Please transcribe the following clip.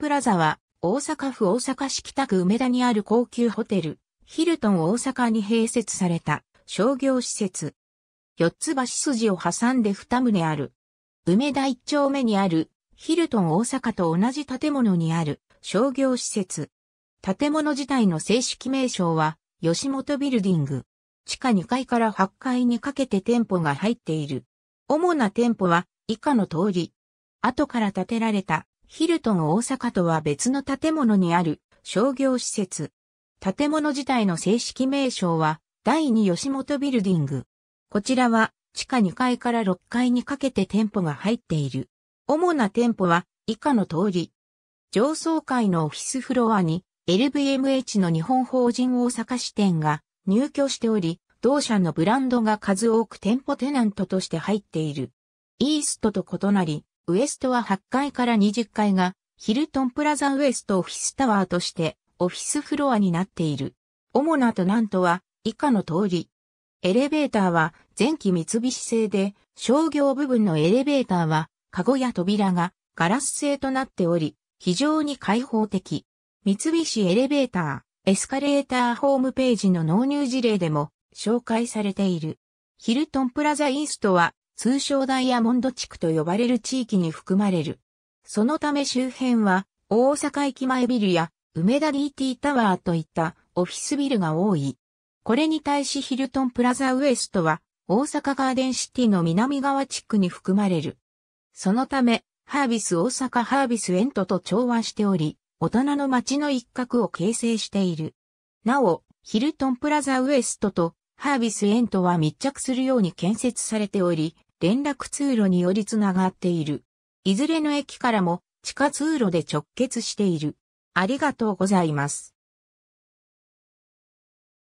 プラザは、大阪府大阪市北区梅田にある高級ホテル、ヒルトン大阪に併設された商業施設。四つ橋筋を挟んで二棟ある。梅田一丁目にある、ヒルトン大阪と同じ建物にある商業施設。建物自体の正式名称は、吉本ビルディング。地下2階から8階にかけて店舗が入っている。主な店舗は以下の通り。後から建てられたヒルトン大阪とは別の建物にある商業施設。建物自体の正式名称は第二吉本ビルディング。こちらは地下2階から6階にかけて店舗が入っている。主な店舗は以下の通り。上層階のオフィスフロアに LVMH の日本法人大阪支店が入居しており、同社のブランドが数多く店舗テナントとして入っている。イーストと異なり、ウエストは8階から20階が、ヒルトンプラザウエストオフィスタワーとして、オフィスフロアになっている。主なとナントは、以下の通り。エレベーターは、前期三菱製で、商業部分のエレベーターは、カゴや扉が、ガラス製となっており、非常に開放的。三菱エレベーター、エスカレーターホームページの納入事例でも、紹介されている。ヒルトンプラザイーストは通称ダイヤモンド地区と呼ばれる地域に含まれる。そのため周辺は、大阪駅前ビルや、梅田 DT タワーといったオフィスビルが多い。これに対しヒルトンプラザウエストは、大阪ガーデンシティの南側地区に含まれる。そのため、ハービス大阪ハービスエントと調和しており、大人の街の一角を形成している。なお、ヒルトンプラザウエストとハービスエントは密着するように建設されており、連絡通路によりつながっている。いずれの駅からも地下通路で直結している。ありがとうございます。